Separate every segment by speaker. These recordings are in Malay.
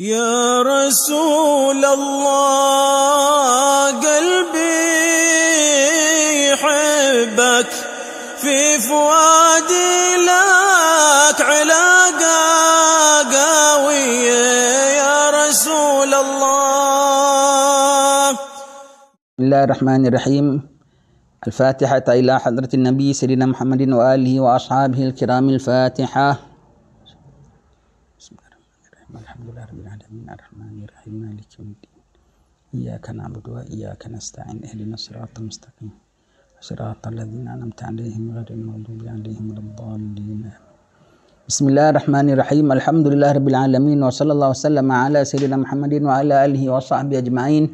Speaker 1: يا رسول الله قلبي يحبك في فؤادي لك علاقة قوية يا رسول الله بسم الله الرحمن الرحيم الفاتحة إلى حضرة النبي سيدنا محمد وآله وأصحابه الكرام الفاتحة إياك نعبد وإياك نستعين اهدنا الصراط المستقيم صراط الذين أنعمت عليهم غير المغضوب عليهم ولا الضالين بسم الله الرحمن الرحيم الحمد لله رب العالمين وصلى الله وسلم على سيدنا محمد وعلى آله وصحبه أجمعين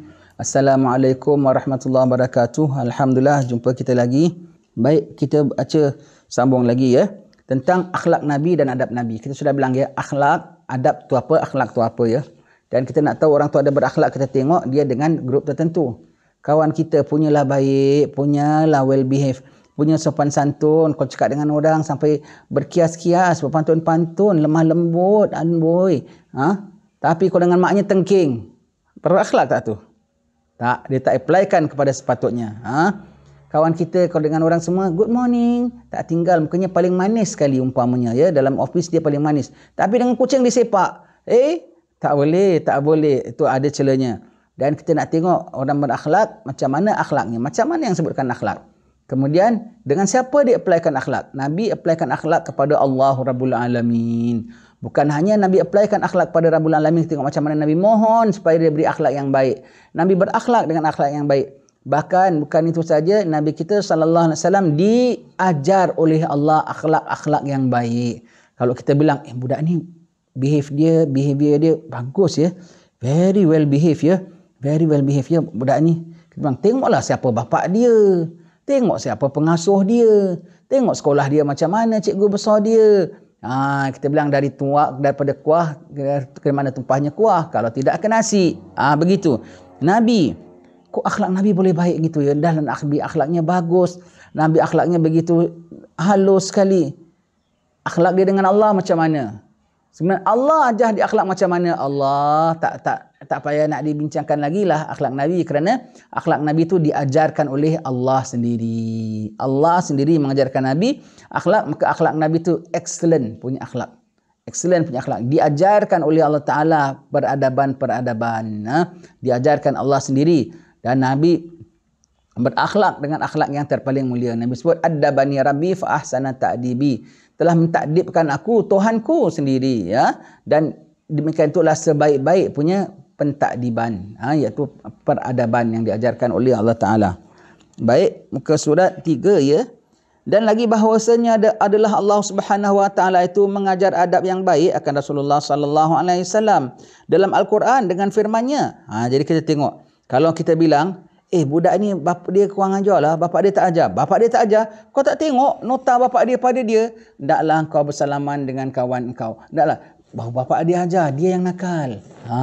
Speaker 1: السلام عليكم ورحمة الله وبركاته الحمد لله jumpa kita lagi baik kita baca sambung lagi ya tentang akhlak nabi dan adab nabi kita sudah bilang ya akhlak adab tu apa akhlak tu apa ya dan kita nak tahu orang tu ada berakhlak, kita tengok dia dengan grup tertentu. Kawan kita punyalah baik, punyalah well behave, punya sopan santun. Kau cakap dengan orang sampai berkias-kias, berpantun-pantun, lemah lembut, anboy. Ha? Tapi kau dengan maknya tengking. Berakhlak tak tu? Tak, dia tak applykan kepada sepatutnya. Ha? Kawan kita kau dengan orang semua, good morning. Tak tinggal, mukanya paling manis sekali umpamanya. ya Dalam office dia paling manis. Tapi dengan kucing dia sepak. Eh, tak boleh, tak boleh. Itu ada celanya. Dan kita nak tengok orang berakhlak, macam mana akhlaknya. Macam mana yang sebutkan akhlak. Kemudian, dengan siapa dia applykan akhlak? Nabi applykan akhlak kepada Allah Rabbul Alamin. Bukan hanya Nabi applykan akhlak kepada Rabbul Alamin. Tengok macam mana Nabi mohon supaya dia beri akhlak yang baik. Nabi berakhlak dengan akhlak yang baik. Bahkan bukan itu saja Nabi kita sallallahu alaihi wasallam diajar oleh Allah akhlak-akhlak yang baik. Kalau kita bilang eh budak ni behave dia, behavior dia bagus ya. Very well behave ya. Very well behave ya budak ni. Kita bilang, tengoklah siapa bapa dia. Tengok siapa pengasuh dia. Tengok sekolah dia macam mana, cikgu besar dia. Ha, kita bilang dari tuak daripada kuah ke mana tumpahnya kuah kalau tidak ke nasi ah ha, begitu nabi kok akhlak nabi boleh baik gitu ya dan nabi akhlaknya bagus nabi akhlaknya begitu halus sekali akhlak dia dengan Allah macam mana Sebenarnya Allah ajar di akhlak macam mana? Allah tak tak tak payah nak dibincangkan lagi lah akhlak Nabi kerana akhlak Nabi itu diajarkan oleh Allah sendiri. Allah sendiri mengajarkan Nabi akhlak maka akhlak Nabi itu excellent punya akhlak. Excellent punya akhlak. Diajarkan oleh Allah Ta'ala peradaban-peradaban. Ha? Diajarkan Allah sendiri. Dan Nabi berakhlak dengan akhlak yang terpaling mulia. Nabi sebut addabani rabbi fa ahsana ta'dibi. Telah mentadibkan aku Tuhanku sendiri ya dan demikian itulah sebaik-baik punya pentadiban ha, iaitu peradaban yang diajarkan oleh Allah Ta'ala. Baik, muka surat tiga ya. Dan lagi bahawasanya adalah Allah Subhanahu Wa Ta'ala itu mengajar adab yang baik akan Rasulullah Sallallahu Alaihi Wasallam dalam Al-Quran dengan firmannya. Ha, jadi kita tengok. Kalau kita bilang, Eh budak ni bapa dia kurang ajar lah. Bapak dia tak ajar. Bapak dia tak ajar. Kau tak tengok nota bapak dia pada dia. Taklah kau bersalaman dengan kawan kau. Taklah. Bahawa bapak dia ajar. Dia yang nakal. Ha.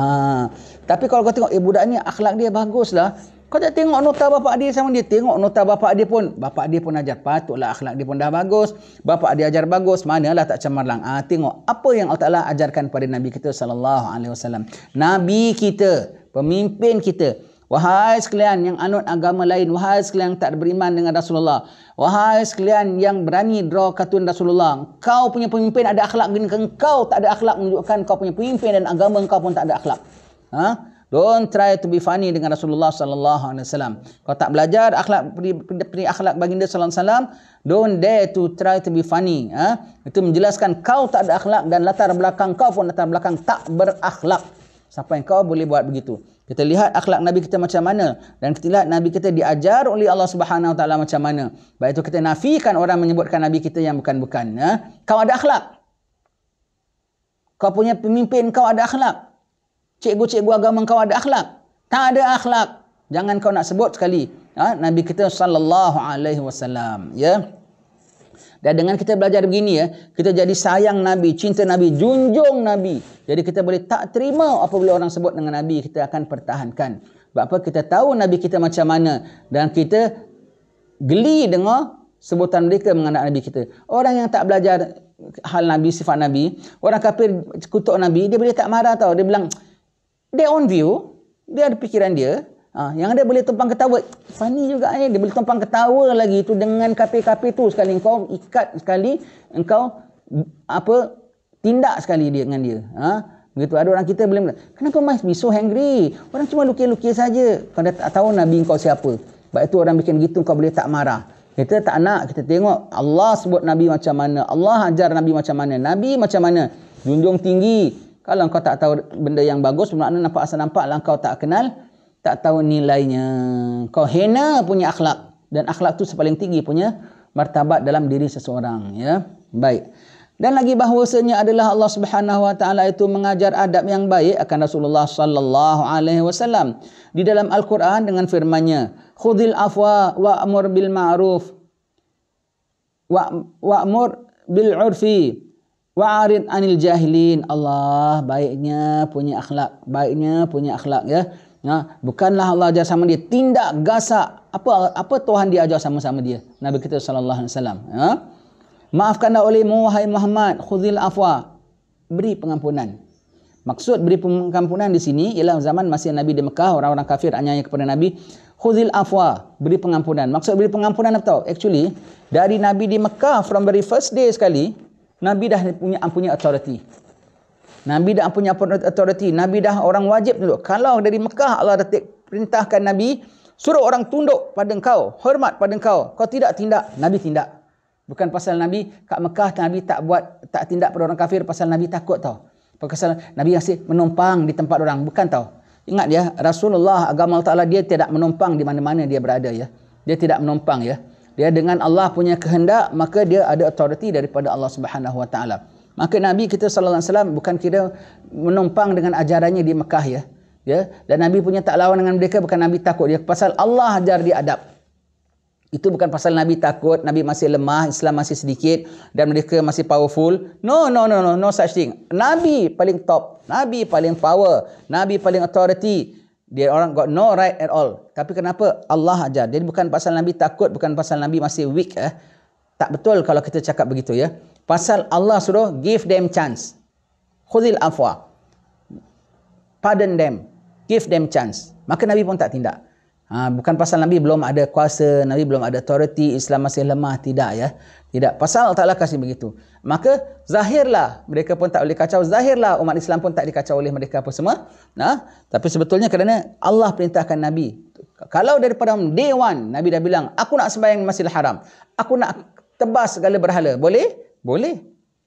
Speaker 1: Tapi kalau kau tengok eh budak ni akhlak dia bagus lah. Kau tak tengok nota bapak dia sama dia. Tengok nota bapak dia pun. Bapak dia pun ajar. Patutlah akhlak dia pun dah bagus. Bapak dia ajar bagus. Manalah tak cemerlang. Ah ha, tengok apa yang Allah Ta'ala ajarkan pada Nabi kita SAW. Nabi kita. Pemimpin kita. Wahai sekalian yang anut agama lain. Wahai sekalian yang tak beriman dengan Rasulullah. Wahai sekalian yang berani draw kartun Rasulullah. Kau punya pemimpin ada akhlak. Kau tak ada akhlak menunjukkan kau punya pemimpin dan agama kau pun tak ada akhlak. Ha? Don't try to be funny dengan Rasulullah sallallahu alaihi wasallam. Kau tak belajar akhlak peri akhlak baginda sallallahu alaihi wasallam, don't dare to try to be funny, ha? Itu menjelaskan kau tak ada akhlak dan latar belakang kau pun latar belakang tak berakhlak. Siapa yang kau boleh buat begitu? Kita lihat akhlak Nabi kita macam mana dan kita lihat Nabi kita diajar oleh Allah Subhanahu Wa Taala macam mana. Baik itu kita nafikan orang menyebutkan Nabi kita yang bukan-bukan. Ya? Kau ada akhlak. Kau punya pemimpin kau ada akhlak. Cikgu-cikgu agama kau ada akhlak. Tak ada akhlak. Jangan kau nak sebut sekali. Ha? Nabi kita sallallahu alaihi Ya. Dan dengan kita belajar begini ya, kita jadi sayang Nabi, cinta Nabi, junjung Nabi. Jadi kita boleh tak terima apa apabila orang sebut dengan Nabi, kita akan pertahankan. Sebab apa? Kita tahu Nabi kita macam mana dan kita geli dengar sebutan mereka mengenai Nabi kita. Orang yang tak belajar hal Nabi, sifat Nabi, orang kafir kutuk Nabi, dia boleh tak marah tau. Dia bilang, their own view, dia ada pikiran dia, Ha, yang dia boleh tumpang ketawa. Funny juga eh. Dia boleh tumpang ketawa lagi tu dengan kapir-kapir tu sekali. Kau ikat sekali. Engkau apa tindak sekali dia dengan dia. Ha? Begitu. Ada orang kita boleh. Kenapa Mas be so hungry? Orang cuma lukis-lukis saja. Kau dah tak tahu Nabi kau siapa. Sebab itu orang bikin gitu kau boleh tak marah. Kita tak nak. Kita tengok Allah sebut Nabi macam mana. Allah ajar Nabi macam mana. Nabi macam mana. Junjung tinggi. Kalau kau tak tahu benda yang bagus. Bermakna nampak asal nampak. Lah kau tak kenal tak tahu nilainya. Kau hina punya akhlak dan akhlak tu sepaling tinggi punya martabat dalam diri seseorang ya. Baik. Dan lagi bahwasanya adalah Allah Subhanahu wa taala itu mengajar adab yang baik akan Rasulullah sallallahu alaihi wasallam di dalam Al-Quran dengan firmannya: "Khudil "Khudzil afwa wa'mur bil ma'roof wa wa'mur bil 'urfi wa'rid 'anil jahilin." Allah baiknya punya akhlak, baiknya punya akhlak ya. Ya, bukanlah Allah ajar sama dia tindak gasa apa apa Tuhan dia ajar sama-sama dia. Nabi kita sallallahu alaihi wasallam, ya. Ha? Maafkanlah olehmu wahai Muhammad, khudzil afwa. Beri pengampunan. Maksud beri pengampunan di sini ialah zaman masih Nabi di Mekah, orang-orang kafir hanya kepada Nabi, khudzil afwa, beri pengampunan. Maksud beri pengampunan apa tahu? Actually, dari Nabi di Mekah from very first day sekali, Nabi dah punya ampunya authority. Nabi dah punya authority. Nabi dah orang wajib tunduk. Kalau dari Mekah Allah dah perintahkan Nabi. Suruh orang tunduk pada engkau. Hormat pada engkau. Kau tidak tindak. Nabi tindak. Bukan pasal Nabi. Kat Mekah Nabi tak buat tak tindak pada orang kafir. Pasal Nabi takut tau. Pasal Nabi masih menumpang di tempat orang. Bukan tau. Ingat ya. Rasulullah agama ta'ala dia tidak menumpang di mana-mana dia berada ya. Dia tidak menumpang ya. Dia dengan Allah punya kehendak. Maka dia ada authority daripada Allah subhanahu wa ta'ala. Maka Nabi kita sallallahu alaihi wasallam bukan kira menumpang dengan ajarannya di Mekah ya. Ya, dan Nabi punya tak lawan dengan mereka bukan Nabi takut dia ya. pasal Allah ajar dia adab. Itu bukan pasal Nabi takut, Nabi masih lemah, Islam masih sedikit dan mereka masih powerful. No, no, no, no, no such thing. Nabi paling top, Nabi paling power, Nabi paling authority. Dia orang got no right at all. Tapi kenapa? Allah ajar. Jadi bukan pasal Nabi takut, bukan pasal Nabi masih weak eh. Tak betul kalau kita cakap begitu ya. Pasal Allah suruh give them chance. Khudil afwa. Pardon them. Give them chance. Maka Nabi pun tak tindak. Ha, bukan pasal Nabi belum ada kuasa, Nabi belum ada authority, Islam masih lemah. Tidak ya. Tidak. Pasal Allah Ta'ala kasih begitu. Maka zahirlah mereka pun tak boleh kacau. Zahirlah umat Islam pun tak dikacau oleh mereka apa semua. Nah, Tapi sebetulnya kerana Allah perintahkan Nabi. Kalau daripada day one, Nabi dah bilang, aku nak sembahyang masjid haram. Aku nak tebas segala berhala. Boleh? Boleh.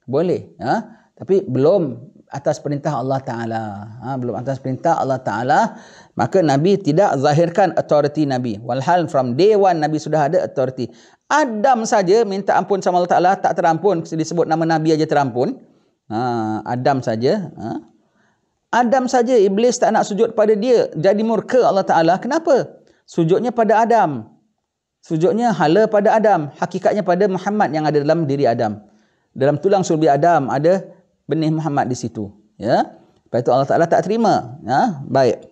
Speaker 1: Boleh. Ha? Tapi belum atas perintah Allah Ta'ala. Ha? Belum atas perintah Allah Ta'ala. Maka Nabi tidak zahirkan authority Nabi. Walhal from day one Nabi sudah ada authority. Adam saja minta ampun sama Allah Ta'ala tak terampun. Disebut nama Nabi aja terampun. Ha, Adam saja. Ha? Adam saja iblis tak nak sujud pada dia. Jadi murka Allah Ta'ala. Kenapa? Sujudnya pada Adam. Sujudnya hala pada Adam. Hakikatnya pada Muhammad yang ada dalam diri Adam dalam tulang surbi Adam ada benih Muhammad di situ. Ya. Lepas itu Allah Ta'ala tak terima. Ya? Baik.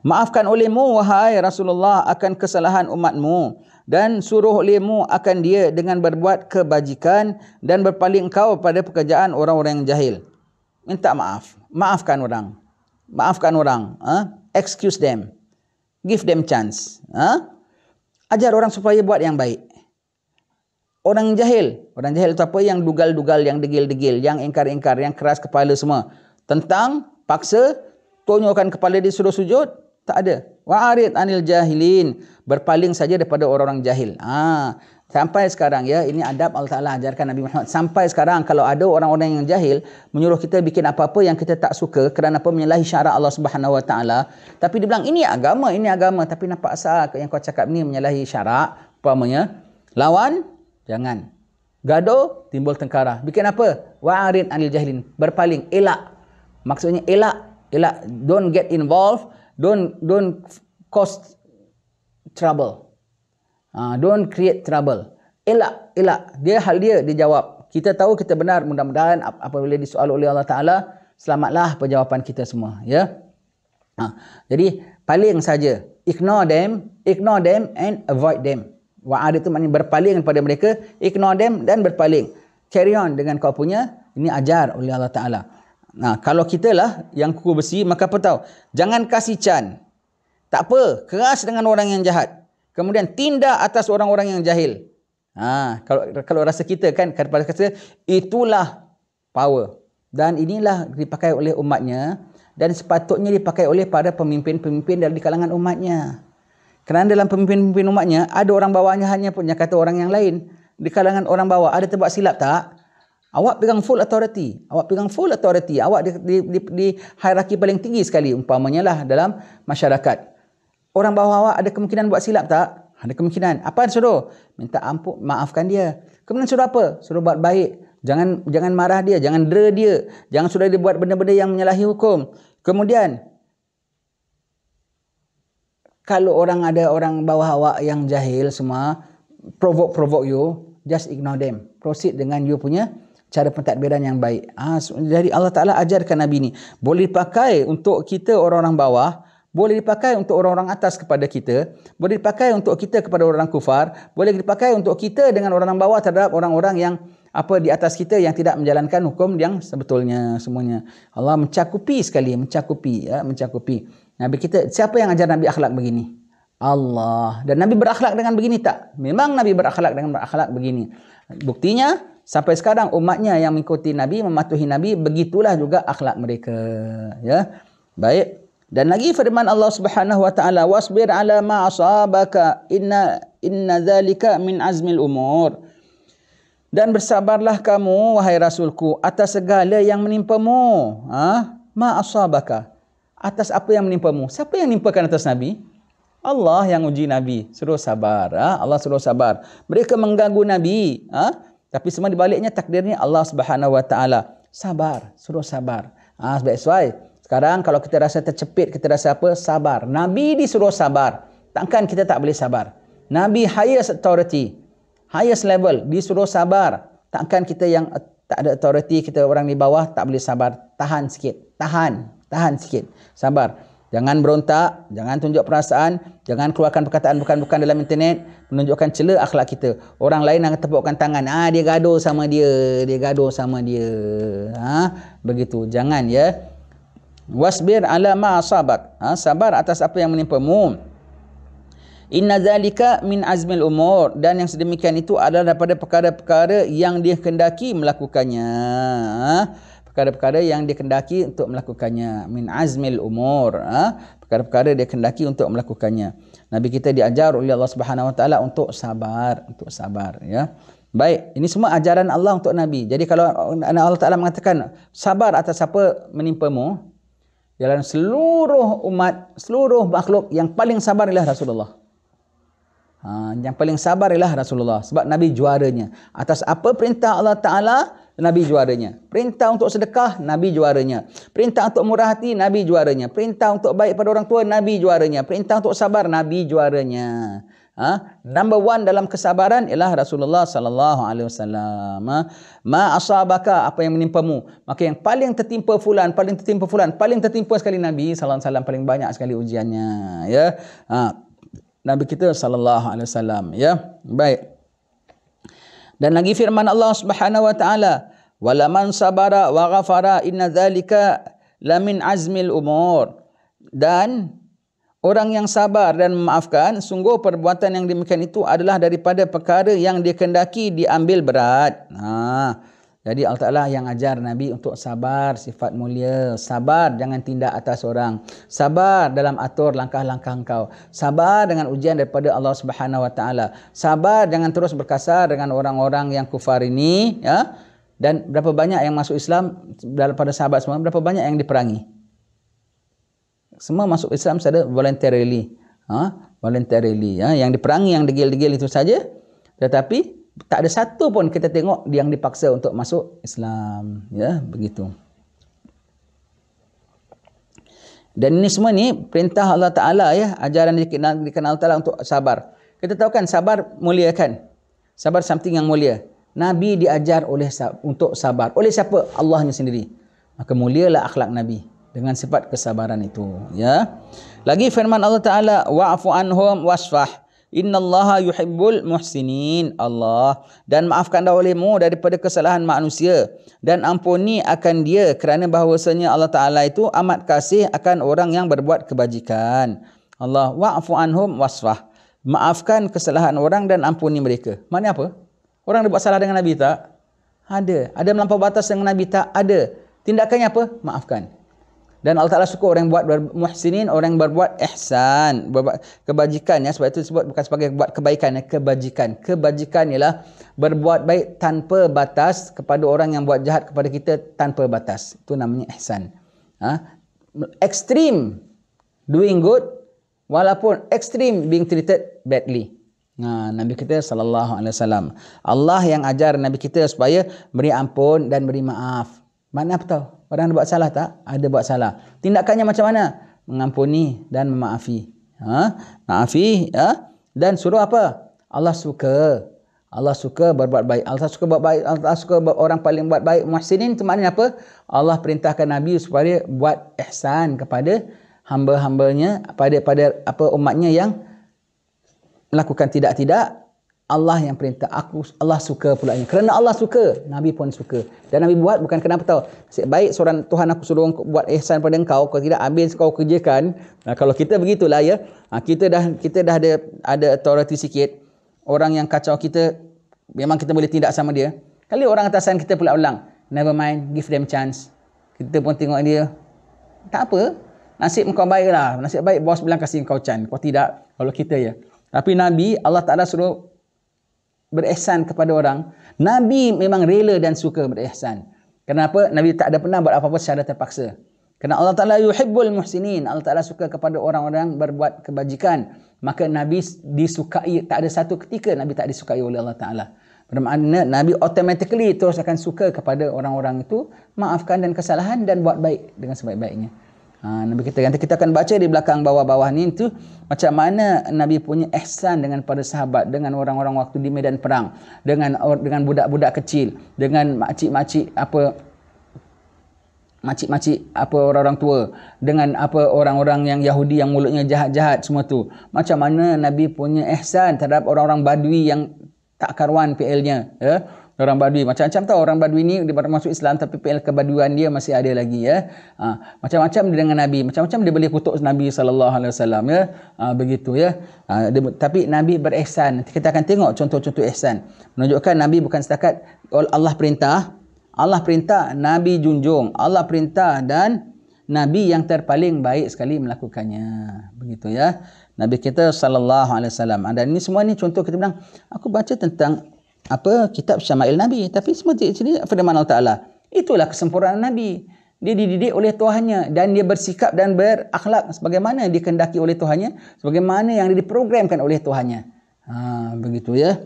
Speaker 1: Maafkan olehmu, wahai Rasulullah, akan kesalahan umatmu. Dan suruh olehmu akan dia dengan berbuat kebajikan dan berpaling kau pada pekerjaan orang-orang yang jahil. Minta maaf. Maafkan orang. Maafkan orang. Huh? Ha. Excuse them. Give them chance. Huh? Ha. Ajar orang supaya buat yang baik. Orang jahil. Orang jahil itu apa? Yang dugal-dugal, yang degil-degil, yang ingkar-ingkar, yang keras kepala semua. Tentang, paksa, tonyokan kepala di suruh sujud, tak ada. Wa'arid anil jahilin. Berpaling saja daripada orang-orang jahil. Ah, Sampai sekarang ya, ini adab Allah Ta'ala ajarkan Nabi Muhammad. Sampai sekarang kalau ada orang-orang yang jahil menyuruh kita bikin apa-apa yang kita tak suka kerana apa menyalahi syarat Allah Subhanahu Wa Ta'ala. Tapi dia bilang ini agama, ini agama. Tapi nampak asal yang kau cakap ni menyalahi syarat. Pertamanya, lawan Jangan. Gaduh, timbul tengkara. Bikin apa? Wa'arid anil jahilin. Berpaling. Elak. Maksudnya elak. Elak. Don't get involved. Don't don't cause trouble. Uh, don't create trouble. Elak. Elak. Dia hal dia. Dia jawab. Kita tahu kita benar. Mudah-mudahan apabila disoal oleh Allah Ta'ala. Selamatlah penjawapan kita semua. Ya. Yeah? Ha, uh, jadi, paling saja. Ignore them. Ignore them and avoid them. Wa'ad itu maknanya berpaling kepada mereka. Ignore them dan berpaling. Carry on dengan kau punya. Ini ajar oleh Allah Ta'ala. Nah, kalau kita lah yang kuku besi, maka apa tahu? Jangan kasih can. Tak apa. Keras dengan orang yang jahat. Kemudian tindak atas orang-orang yang jahil. Ha, kalau kalau rasa kita kan, kepada kata itulah power. Dan inilah dipakai oleh umatnya. Dan sepatutnya dipakai oleh para pemimpin-pemimpin dari kalangan umatnya. Kerana dalam pemimpin-pemimpin umatnya, ada orang bawahnya hanya punya kata orang yang lain. Di kalangan orang bawah, ada terbuat silap tak? Awak pegang full authority. Awak pegang full authority. Awak di, di, di, di hierarki paling tinggi sekali, umpamanya lah dalam masyarakat. Orang bawah awak ada kemungkinan buat silap tak? Ada kemungkinan. Apa yang suruh? Minta ampun, maafkan dia. Kemudian suruh apa? Suruh buat baik. Jangan jangan marah dia, jangan dera dia. Jangan suruh dia buat benda-benda yang menyalahi hukum. Kemudian, kalau orang ada orang bawah awak yang jahil semua provoke provoke you just ignore them proceed dengan you punya cara pentadbiran yang baik ah jadi Allah Taala ajarkan nabi ni boleh dipakai untuk kita orang-orang bawah boleh dipakai untuk orang-orang atas kepada kita boleh dipakai untuk kita kepada orang kufar boleh dipakai untuk kita dengan orang-orang bawah terhadap orang-orang yang apa di atas kita yang tidak menjalankan hukum yang sebetulnya semuanya Allah mencakupi sekali mencakupi ya mencakupi Nabi kita, siapa yang ajar Nabi akhlak begini? Allah. Dan Nabi berakhlak dengan begini tak? Memang Nabi berakhlak dengan berakhlak begini. Buktinya, sampai sekarang umatnya yang mengikuti Nabi, mematuhi Nabi, begitulah juga akhlak mereka. Ya, Baik. Dan lagi firman Allah Subhanahu wa taala wasbir ala ma asabaka inna inna zalika min azmil umur dan bersabarlah kamu wahai rasulku atas segala yang menimpamu ha ma asabaka atas apa yang menimpa mu, Siapa yang nimpakan atas Nabi? Allah yang uji Nabi. Suruh sabar. Ha? Allah suruh sabar. Mereka mengganggu Nabi. Ha? Tapi semua dibaliknya takdirnya Allah subhanahu wa ta'ala. Sabar. Suruh sabar. Ha, ah, sebab itu. Sekarang kalau kita rasa tercepit, kita rasa apa? Sabar. Nabi disuruh sabar. Takkan kita tak boleh sabar. Nabi highest authority. Highest level. Disuruh sabar. Takkan kita yang tak ada authority, kita orang di bawah tak boleh sabar. Tahan sikit. Tahan. Tahan sikit. Sabar. Jangan berontak, jangan tunjuk perasaan, jangan keluarkan perkataan bukan-bukan dalam internet, menunjukkan celah akhlak kita. Orang lain nak tepukkan tangan, ah dia gaduh sama dia, dia gaduh sama dia. Ha, begitu. Jangan ya. Wasbir ala ma asabak. Ha, sabar atas apa yang menimpa mu. Inna zalika min azmil umur dan yang sedemikian itu adalah daripada perkara-perkara yang dia kendaki melakukannya. Ha? perkara-perkara yang dia kendaki untuk melakukannya min azmil umur ha? perkara-perkara kendaki untuk melakukannya nabi kita diajar oleh Allah Subhanahu wa taala untuk sabar untuk sabar ya baik ini semua ajaran Allah untuk nabi jadi kalau Allah taala mengatakan sabar atas apa menimpamu jalan seluruh umat seluruh makhluk yang paling sabar ialah Rasulullah ha, yang paling sabar ialah Rasulullah sebab nabi juaranya atas apa perintah Allah taala Nabi juaranya. Perintah untuk sedekah, Nabi juaranya. Perintah untuk murah hati, Nabi juaranya. Perintah untuk baik pada orang tua, Nabi juaranya. Perintah untuk sabar, Nabi juaranya. Ha? Number one dalam kesabaran ialah Rasulullah sallallahu alaihi wasallam. Ma asabaka apa yang menimpa mu? Maka yang paling tertimpa fulan, paling tertimpa fulan, paling tertimpa sekali Nabi sallallahu alaihi wasallam paling banyak sekali ujiannya, ya. Ha. Nabi kita sallallahu alaihi wasallam, ya. Baik. Dan lagi firman Allah Subhanahu wa taala, Walaman sabara wa ghafara inna dhalika lamin azmil umur. Dan orang yang sabar dan memaafkan, sungguh perbuatan yang demikian itu adalah daripada perkara yang dikendaki diambil berat. Ha. Jadi Allah Ta'ala yang ajar Nabi untuk sabar sifat mulia. Sabar jangan tindak atas orang. Sabar dalam atur langkah-langkah engkau. Sabar dengan ujian daripada Allah Subhanahu Wa Taala. Sabar jangan terus berkasar dengan orang-orang yang kufar ini. Ya. Dan berapa banyak yang masuk Islam dalam pada sahabat semua, berapa banyak yang diperangi? Semua masuk Islam secara voluntarily. Ha? Voluntarily. Ya? Yang diperangi, yang degil-degil itu saja. Tetapi tak ada satu pun kita tengok yang dipaksa untuk masuk Islam. Ya, begitu. Dan ini semua ni perintah Allah Ta'ala ya. Ajaran dikenal, dikenal Ta'ala untuk sabar. Kita tahu kan sabar mulia kan? Sabar something yang mulia. Nabi diajar oleh untuk sabar. Oleh siapa? Allahnya sendiri. Maka mulialah akhlak Nabi dengan sifat kesabaran itu, ya. Lagi firman Allah Taala, "Wa'fu anhum wasfah. inna Innallaha yuhibbul muhsinin." Allah dan maafkanlah olehmu daripada kesalahan manusia dan ampuni akan dia kerana bahwasanya Allah Taala itu amat kasih akan orang yang berbuat kebajikan. Allah, "Wa'fu anhum wasfah." Maafkan kesalahan orang dan ampuni mereka. mana apa? Orang ada buat salah dengan Nabi tak? Ada. Ada melampau batas dengan Nabi tak? Ada. Tindakannya apa? Maafkan. Dan Allah Ta'ala suka orang buat muhsinin, orang berbuat ihsan, berbuat kebajikan. Ya. Sebab itu disebut bukan sebagai buat kebaikan, ya. kebajikan. Kebajikan ialah berbuat baik tanpa batas kepada orang yang buat jahat kepada kita tanpa batas. Itu namanya ihsan. Ha? Extreme doing good walaupun extreme being treated badly. Ha, Nabi kita sallallahu alaihi wasallam. Allah yang ajar Nabi kita supaya beri ampun dan beri maaf. Mana apa tahu? Orang ada buat salah tak? Ada buat salah. Tindakannya macam mana? Mengampuni dan memaafi. Ha? Maafi ya? dan suruh apa? Allah suka. Allah suka berbuat baik. Allah suka buat baik. Allah suka orang paling buat baik. Muhsinin tu maknanya apa? Allah perintahkan Nabi supaya buat ihsan kepada hamba-hambanya. Pada, pada apa umatnya yang melakukan tidak-tidak, Allah yang perintah. Aku Allah suka pula ini. Kerana Allah suka, Nabi pun suka. Dan Nabi buat bukan kenapa tahu. Sebaik baik seorang Tuhan aku suruh buat ihsan pada engkau, kau tidak ambil kau kerjakan. Nah, kalau kita begitulah ya. kita dah kita dah ada ada authority sikit. Orang yang kacau kita memang kita boleh tindak sama dia. Kali orang atasan kita pula ulang. Never mind, give them chance. Kita pun tengok dia. Tak apa. Nasib kau baiklah. Nasib baik bos bilang kasih kau chance. Kau tidak kalau kita ya. Tapi Nabi, Allah Ta'ala suruh berihsan kepada orang. Nabi memang rela dan suka berihsan. Kenapa? Nabi tak ada pernah buat apa-apa secara terpaksa. Kerana Allah Ta'ala yuhibbul muhsinin. Allah Ta'ala suka kepada orang-orang berbuat kebajikan. Maka Nabi disukai, tak ada satu ketika Nabi tak disukai oleh Allah Ta'ala. Bermakna Nabi automatically terus akan suka kepada orang-orang itu. Maafkan dan kesalahan dan buat baik dengan sebaik-baiknya. Ha, Nabi kita, nanti kita akan baca di belakang bawah-bawah ni tu macam mana Nabi punya ihsan dengan para sahabat dengan orang-orang waktu di medan perang dengan dengan budak-budak kecil dengan makcik-makcik apa makcik-makcik apa orang-orang tua dengan apa orang-orang yang Yahudi yang mulutnya jahat-jahat semua tu macam mana Nabi punya ihsan terhadap orang-orang badui yang tak karuan PL-nya ya orang Badui. Macam-macam tau orang Badui ni dia masuk Islam tapi PL kebaduan dia masih ada lagi ya. Ha, macam-macam dia dengan Nabi, macam-macam dia boleh kutuk Nabi sallallahu alaihi wasallam ya. Ha, begitu ya. Ha, dia, tapi Nabi berihsan. Nanti kita akan tengok contoh-contoh ihsan. Menunjukkan Nabi bukan setakat Allah perintah, Allah perintah, Nabi junjung, Allah perintah dan Nabi yang terpaling baik sekali melakukannya. Begitu ya. Nabi kita sallallahu alaihi wasallam. Dan ini semua ni contoh kita bilang aku baca tentang apa kitab Syama'il Nabi tapi semua di sini firman Allah Taala itulah kesempurnaan Nabi dia dididik oleh Tuhannya dan dia bersikap dan berakhlak sebagaimana dikendaki oleh Tuhannya sebagaimana yang diprogramkan oleh Tuhannya ha begitu ya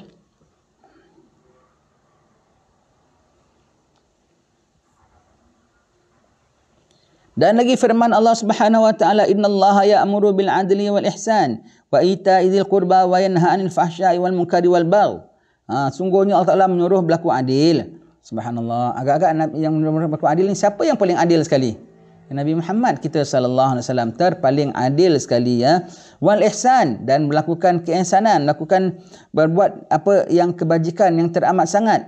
Speaker 1: Dan lagi firman Allah Subhanahu wa taala innallaha ya'muru bil 'adli wal ihsan wa ita'i dzil qurba wa yanha 'anil fahsya'i wal munkari wal baghi Ha, sungguhnya Allah Ta'ala menyuruh berlaku adil. Subhanallah. Agak-agak Nabi yang menyuruh berlaku adil ini siapa yang paling adil sekali? Nabi Muhammad kita sallallahu alaihi wasallam terpaling adil sekali ya. Wal ihsan dan melakukan keihsanan, melakukan berbuat apa yang kebajikan yang teramat sangat.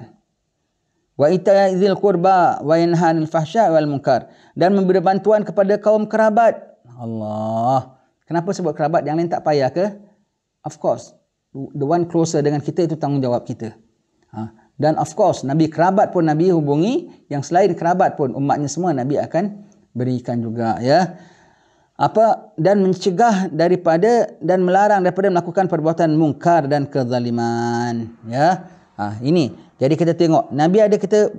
Speaker 1: Wa ita'izil qurba wa yanhanil fahsya' wal munkar dan memberi bantuan kepada kaum kerabat. Allah. Kenapa sebut kerabat yang lain tak payah ke? Of course the one closer dengan kita itu tanggungjawab kita. Ha. Dan of course, Nabi kerabat pun Nabi hubungi. Yang selain kerabat pun, umatnya semua Nabi akan berikan juga. ya apa Dan mencegah daripada dan melarang daripada melakukan perbuatan mungkar dan kezaliman. Ya. Ha, ini. Jadi kita tengok. Nabi ada kita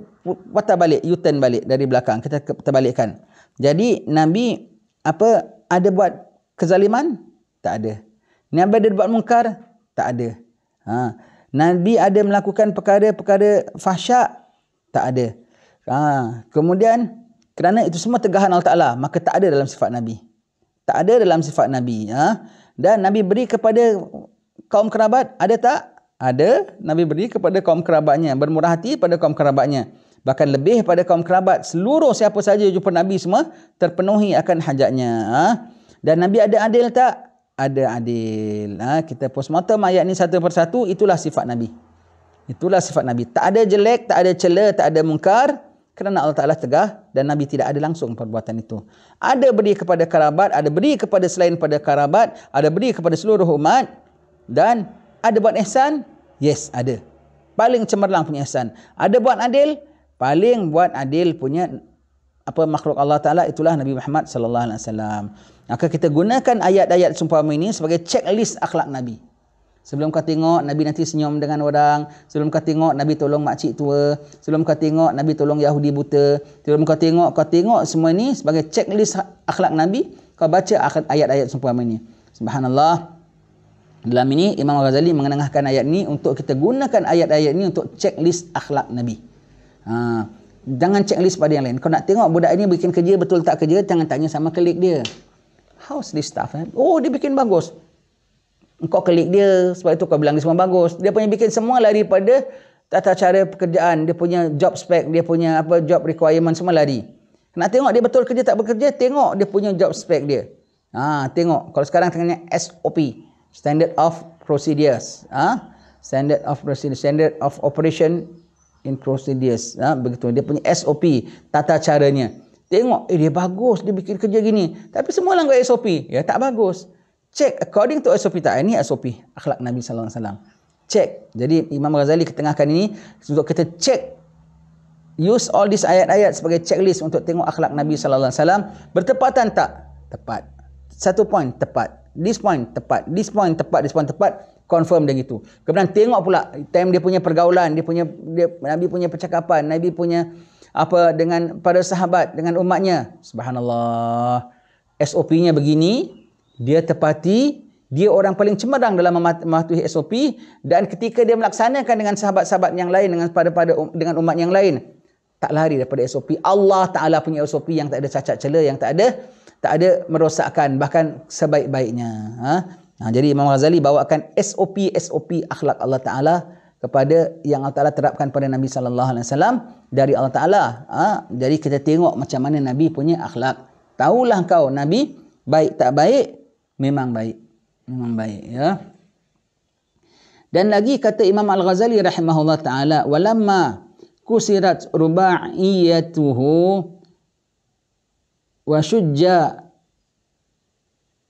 Speaker 1: patah balik, u balik dari belakang. Kita terbalikkan. Jadi Nabi apa ada buat kezaliman? Tak ada. Nabi ada buat mungkar? Tak ada. Ha. Nabi ada melakukan perkara-perkara fahsyak? Tak ada. Ha. Kemudian, kerana itu semua tegahan Allah Ta'ala, maka tak ada dalam sifat Nabi. Tak ada dalam sifat Nabi. Ha. Dan Nabi beri kepada kaum kerabat, ada tak? Ada. Nabi beri kepada kaum kerabatnya. Bermurah hati pada kaum kerabatnya. Bahkan lebih pada kaum kerabat. Seluruh siapa saja jumpa Nabi semua terpenuhi akan hajatnya. Ha. Dan Nabi ada adil tak? ada adil. Ha, kita postmortem ayat ni satu persatu, itulah sifat Nabi. Itulah sifat Nabi. Tak ada jelek, tak ada celah, tak ada mungkar. Kerana Allah Ta'ala tegah dan Nabi tidak ada langsung perbuatan itu. Ada beri kepada kerabat, ada beri kepada selain pada kerabat, ada beri kepada seluruh umat. Dan ada buat ihsan? Yes, ada. Paling cemerlang punya ihsan. Ada buat adil? Paling buat adil punya apa makhluk Allah Ta'ala itulah Nabi Muhammad Sallallahu Alaihi Wasallam. Maka kita gunakan ayat-ayat sumpama ini sebagai checklist akhlak Nabi. Sebelum kau tengok, Nabi nanti senyum dengan orang. Sebelum kau tengok, Nabi tolong makcik tua. Sebelum kau tengok, Nabi tolong Yahudi buta. Sebelum kau tengok, kau tengok semua ini sebagai checklist ha- akhlak Nabi. Kau baca ayat-ayat sumpama ini. Subhanallah. Dalam ini, Imam Ghazali mengenangahkan ayat ini untuk kita gunakan ayat-ayat ini untuk checklist akhlak Nabi. Ha. Jangan checklist pada yang lain. Kau nak tengok budak ini bikin kerja, betul tak kerja, jangan tanya sama klik dia. House this stuff? Eh? Oh, dia bikin bagus. Kau klik dia, sebab itu kau bilang dia semua bagus. Dia punya bikin semua lari pada tata cara pekerjaan. Dia punya job spec, dia punya apa job requirement semua lari. Nak tengok dia betul kerja tak bekerja, tengok dia punya job spec dia. Ha, tengok. Kalau sekarang tengahnya SOP. Standard of Procedures. Ha? Standard of Procedures. Standard of Operation in Procedures. Ha? Begitu. Dia punya SOP. Tata caranya. Tengok, eh dia bagus, dia bikin kerja gini. Tapi semua langgar SOP. Ya, tak bagus. Check according to SOP tak? Ini SOP akhlak Nabi SAW. Check. Jadi Imam Ghazali ketengahkan ini untuk kita check. Use all these ayat-ayat sebagai checklist untuk tengok akhlak Nabi SAW. Bertepatan tak? Tepat. Satu point, tepat. This point, tepat. This point, tepat. This point, tepat. Confirm dia gitu. Kemudian tengok pula time dia punya pergaulan, dia punya dia, Nabi punya percakapan, Nabi punya apa dengan pada sahabat dengan umatnya subhanallah SOP-nya begini dia tepati dia orang paling cemerlang dalam mematuhi SOP dan ketika dia melaksanakan dengan sahabat-sahabat yang lain dengan pada pada um, dengan umat yang lain tak lari daripada SOP Allah Taala punya SOP yang tak ada cacat celah yang tak ada tak ada merosakkan bahkan sebaik-baiknya ha? Nah, ha, jadi Imam Ghazali bawakan SOP SOP akhlak Allah Taala kepada yang Allah Taala terapkan pada Nabi sallallahu alaihi wasallam dari Allah Taala. Ha? jadi kita tengok macam mana Nabi punya akhlak. Taulah kau Nabi baik tak baik memang baik. Memang baik ya. Dan lagi kata Imam Al-Ghazali rahimahullah taala walamma kusirat ruba'iyatuhu wa shujja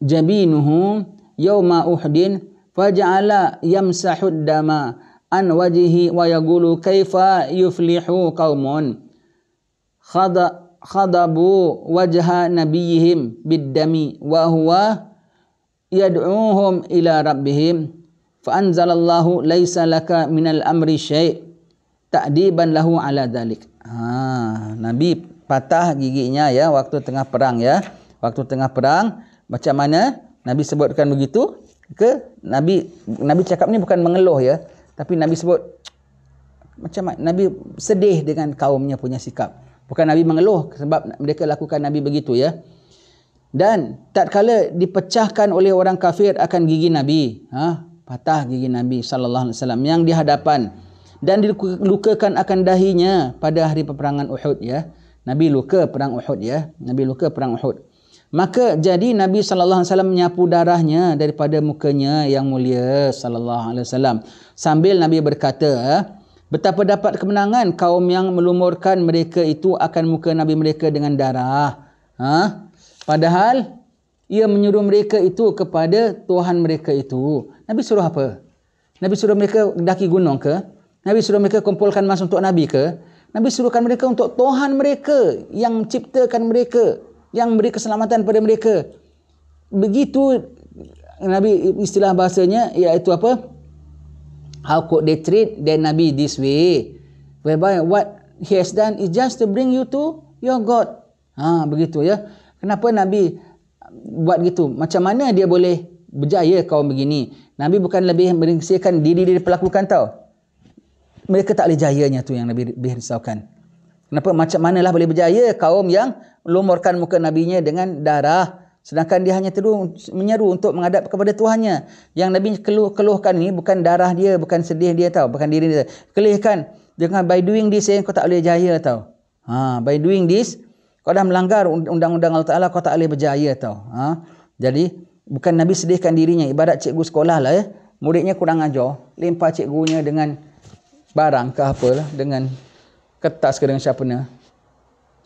Speaker 1: jabinuhu yawma uhdin faj'ala yamsahud damaa an wajihi wa yaqulu kaifa yuflihu qaumun khada khadabu wajha nabiyhim biddami wa huwa yad'uhum ila rabbihim fa anzalallahu laisa laka minal amri syai' ta'diban lahu ala dhalik ha nabi patah giginya ya waktu tengah perang ya waktu tengah perang macam mana nabi sebutkan begitu ke nabi nabi cakap ni bukan mengeluh ya tapi Nabi sebut macam mana? Nabi sedih dengan kaumnya punya sikap. Bukan Nabi mengeluh sebab mereka lakukan Nabi begitu ya. Dan tak kala dipecahkan oleh orang kafir akan gigi Nabi, ha? patah gigi Nabi sallallahu alaihi wasallam yang di hadapan dan dilukakan akan dahinya pada hari peperangan Uhud ya. Nabi luka perang Uhud ya. Nabi luka perang Uhud. Maka jadi Nabi sallallahu alaihi wasallam menyapu darahnya daripada mukanya yang mulia sallallahu alaihi wasallam sambil Nabi berkata betapa dapat kemenangan kaum yang melumurkan mereka itu akan muka Nabi mereka dengan darah ha? padahal ia menyuruh mereka itu kepada Tuhan mereka itu Nabi suruh apa Nabi suruh mereka daki gunung ke Nabi suruh mereka kumpulkan mas untuk Nabi ke Nabi suruhkan mereka untuk Tuhan mereka yang ciptakan mereka yang beri keselamatan pada mereka. Begitu Nabi istilah bahasanya iaitu apa? How could they treat the Nabi this way? Whereby what he has done is just to bring you to your God. Ha, begitu ya. Kenapa Nabi buat gitu? Macam mana dia boleh berjaya kau begini? Nabi bukan lebih meringsikan diri dia pelakukan tau. Mereka tak boleh jayanya tu yang Nabi lebih risaukan. Kenapa? Macam manalah boleh berjaya kaum yang lumurkan muka nabinya dengan darah. Sedangkan dia hanya terus menyeru untuk menghadap kepada Tuhannya. Yang Nabi keluh, keluhkan ini bukan darah dia, bukan sedih dia tahu, Bukan diri dia. Kelihkan. Dengan by doing this, eh, kau tak boleh berjaya tahu. Ha, by doing this, kau dah melanggar undang-undang Allah Ta'ala, kau tak boleh berjaya tahu. Ha? Jadi, bukan Nabi sedihkan dirinya. Ibarat cikgu sekolah lah ya. Muridnya kurang ajar. Limpah cikgunya dengan barang ke apa lah Dengan ketat sekali dengan siapa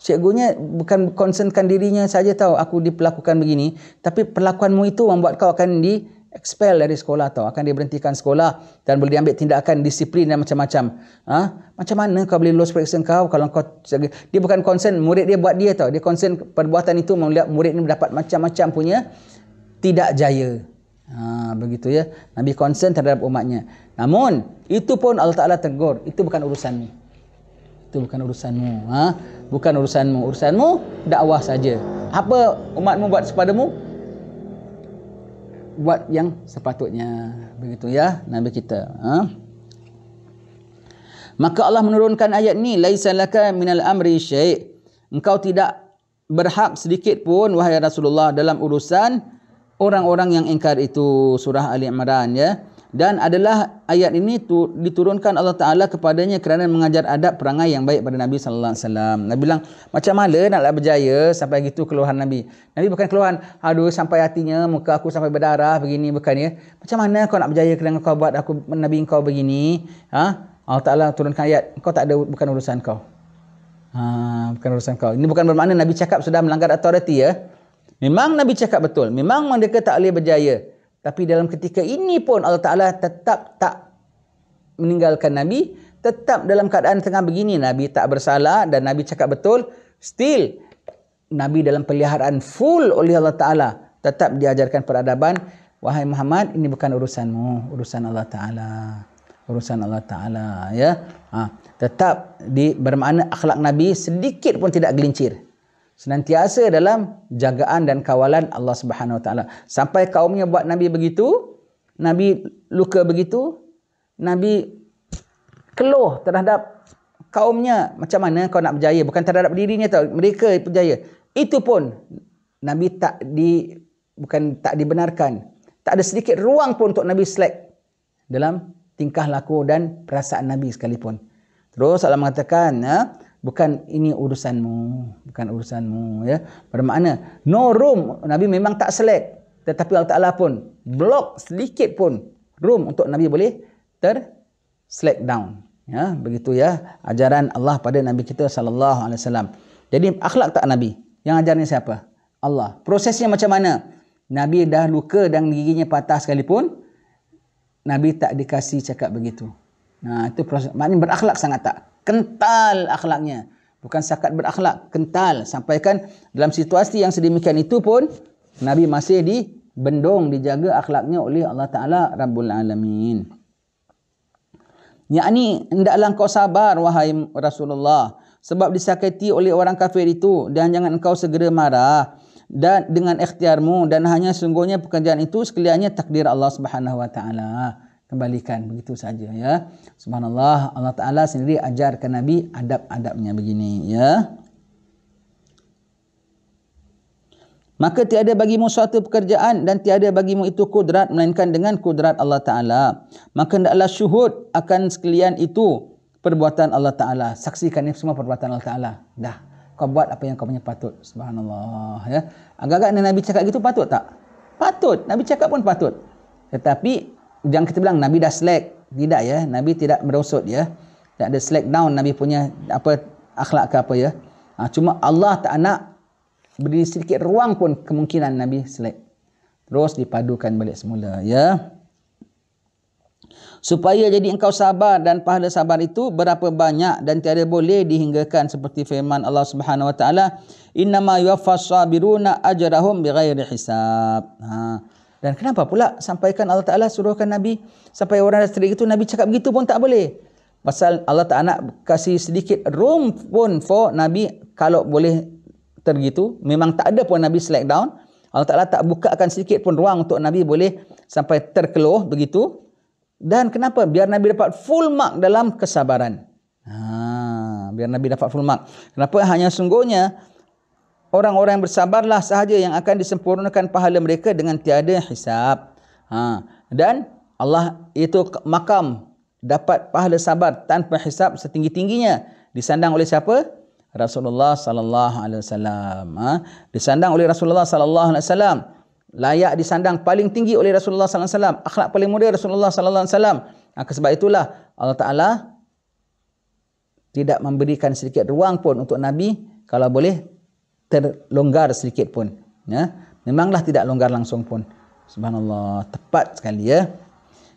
Speaker 1: Cikgunya bukan concernkan dirinya saja tahu aku diperlakukan begini, tapi perlakuanmu itu membuat kau akan di expel dari sekolah tahu, akan diberhentikan sekolah dan boleh diambil tindakan disiplin dan macam-macam. Ha? Macam mana kau boleh lulus periksa kau kalau kau dia bukan concern murid dia buat dia tahu. Dia concern perbuatan itu membuat murid ini dapat macam-macam punya tidak jaya. Ha, begitu ya. Nabi concern terhadap umatnya. Namun itu pun Allah Taala tegur. Itu bukan urusan ni itu bukan urusanmu ha bukan urusanmu urusanmu dakwah saja apa umatmu buat sepadamu buat yang sepatutnya begitu ya nabi kita ha maka Allah menurunkan ayat ni laisa laka minal amri syai' engkau tidak berhak sedikit pun wahai Rasulullah dalam urusan orang-orang yang ingkar itu surah Ali Imran ya dan adalah ayat ini tu, diturunkan Allah Taala kepadanya kerana mengajar adab perangai yang baik pada Nabi sallallahu alaihi wasallam. Nabi bilang macam mana naklah berjaya sampai gitu keluhan Nabi. Nabi bukan keluhan, aduh sampai hatinya muka aku sampai berdarah begini bukan ya. Macam mana kau nak berjaya kerana kau buat aku Nabi kau begini? Ha? Allah Taala turunkan ayat, kau tak ada bukan urusan kau. Ha, bukan urusan kau. Ini bukan bermakna Nabi cakap sudah melanggar authority ya. Memang Nabi cakap betul. Memang mereka tak boleh berjaya. Tapi dalam ketika ini pun Allah Ta'ala tetap tak meninggalkan Nabi. Tetap dalam keadaan tengah begini. Nabi tak bersalah dan Nabi cakap betul. Still, Nabi dalam peliharaan full oleh Allah Ta'ala. Tetap diajarkan peradaban. Wahai Muhammad, ini bukan urusanmu. Urusan Allah Ta'ala. Urusan Allah Ta'ala. ya. Ha. Tetap di, bermakna akhlak Nabi sedikit pun tidak gelincir senantiasa dalam jagaan dan kawalan Allah Subhanahu Wa Taala. Sampai kaumnya buat nabi begitu, nabi luka begitu, nabi keluh terhadap kaumnya macam mana kau nak berjaya bukan terhadap dirinya tau mereka berjaya itu pun nabi tak di bukan tak dibenarkan tak ada sedikit ruang pun untuk nabi slack dalam tingkah laku dan perasaan nabi sekalipun terus Allah mengatakan ha? bukan ini urusanmu bukan urusanmu ya bermakna no room nabi memang tak select tetapi Allah Taala pun block sedikit pun room untuk nabi boleh ter select down ya begitu ya ajaran Allah pada nabi kita sallallahu alaihi wasallam jadi akhlak tak nabi yang ajarnya siapa Allah prosesnya macam mana nabi dah luka dan giginya patah sekalipun nabi tak dikasi cakap begitu nah itu proses maknanya berakhlak sangat tak kental akhlaknya. Bukan sakat berakhlak, kental. Sampaikan dalam situasi yang sedemikian itu pun, Nabi masih dibendung, dijaga akhlaknya oleh Allah Ta'ala Rabbul Alamin. Yang ini, hendaklah engkau sabar, wahai Rasulullah. Sebab disakiti oleh orang kafir itu. Dan jangan engkau segera marah dan dengan ikhtiarmu. Dan hanya sungguhnya pekerjaan itu sekaliannya takdir Allah Subhanahu Wa Taala kembalikan begitu saja ya. Subhanallah Allah Taala sendiri ajarkan Nabi adab-adabnya begini ya. Maka tiada bagimu suatu pekerjaan dan tiada bagimu itu kudrat melainkan dengan kudrat Allah Taala. Maka hendaklah syuhud akan sekalian itu perbuatan Allah Taala. Saksikan ini semua perbuatan Allah Taala. Dah. Kau buat apa yang kau punya patut. Subhanallah ya. Agak-agak Nabi cakap gitu patut tak? Patut. Nabi cakap pun patut. Tetapi yang kita bilang Nabi dah slack tidak ya Nabi tidak merosot ya tak ada slack down Nabi punya apa akhlak ke apa ya ha, cuma Allah tak nak beri sedikit ruang pun kemungkinan Nabi slack terus dipadukan balik semula ya supaya jadi engkau sabar dan pahala sabar itu berapa banyak dan tiada boleh dihinggakan seperti firman Allah Subhanahu wa taala innama yuwaffas sabiruna ajrahum bighairi hisab ha dan kenapa pula sampaikan Allah Ta'ala suruhkan Nabi sampai orang dah sedikit itu Nabi cakap begitu pun tak boleh. Pasal Allah Ta'ala nak kasih sedikit room pun for Nabi kalau boleh tergitu. Memang tak ada pun Nabi slack down. Allah Ta'ala tak bukakan sedikit pun ruang untuk Nabi boleh sampai terkeluh begitu. Dan kenapa? Biar Nabi dapat full mark dalam kesabaran. Ha, biar Nabi dapat full mark. Kenapa? Hanya sungguhnya orang-orang yang bersabarlah sahaja yang akan disempurnakan pahala mereka dengan tiada hisap. Ha. Dan Allah itu makam dapat pahala sabar tanpa hisap setinggi-tingginya. Disandang oleh siapa? Rasulullah sallallahu alaihi wasallam. Ha. Disandang oleh Rasulullah sallallahu alaihi wasallam. Layak disandang paling tinggi oleh Rasulullah sallallahu alaihi wasallam. Akhlak paling mulia Rasulullah sallallahu alaihi wasallam. Ha, sebab itulah Allah Taala tidak memberikan sedikit ruang pun untuk Nabi kalau boleh terlonggar sedikit pun. Ya? Memanglah tidak longgar langsung pun. Subhanallah, tepat sekali ya.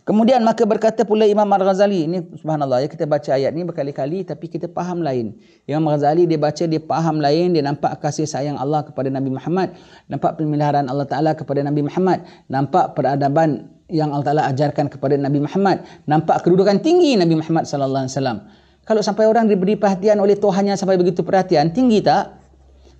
Speaker 1: Kemudian maka berkata pula Imam Al-Ghazali, ini subhanallah ya, kita baca ayat ini berkali-kali tapi kita faham lain. Imam Al-Ghazali dia baca, dia faham lain, dia nampak kasih sayang Allah kepada Nabi Muhammad, nampak pemeliharaan Allah Ta'ala kepada Nabi Muhammad, nampak peradaban yang Allah Ta'ala ajarkan kepada Nabi Muhammad, nampak kedudukan tinggi Nabi Muhammad Sallallahu Alaihi Wasallam. Kalau sampai orang diberi perhatian oleh Tuhannya sampai begitu perhatian, tinggi tak?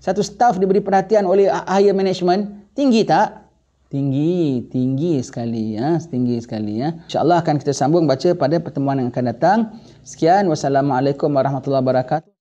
Speaker 1: satu staff diberi perhatian oleh higher management tinggi tak tinggi tinggi sekali ya tinggi sekali ya Insya Allah akan kita sambung baca pada pertemuan yang akan datang sekian wassalamualaikum warahmatullahi wabarakatuh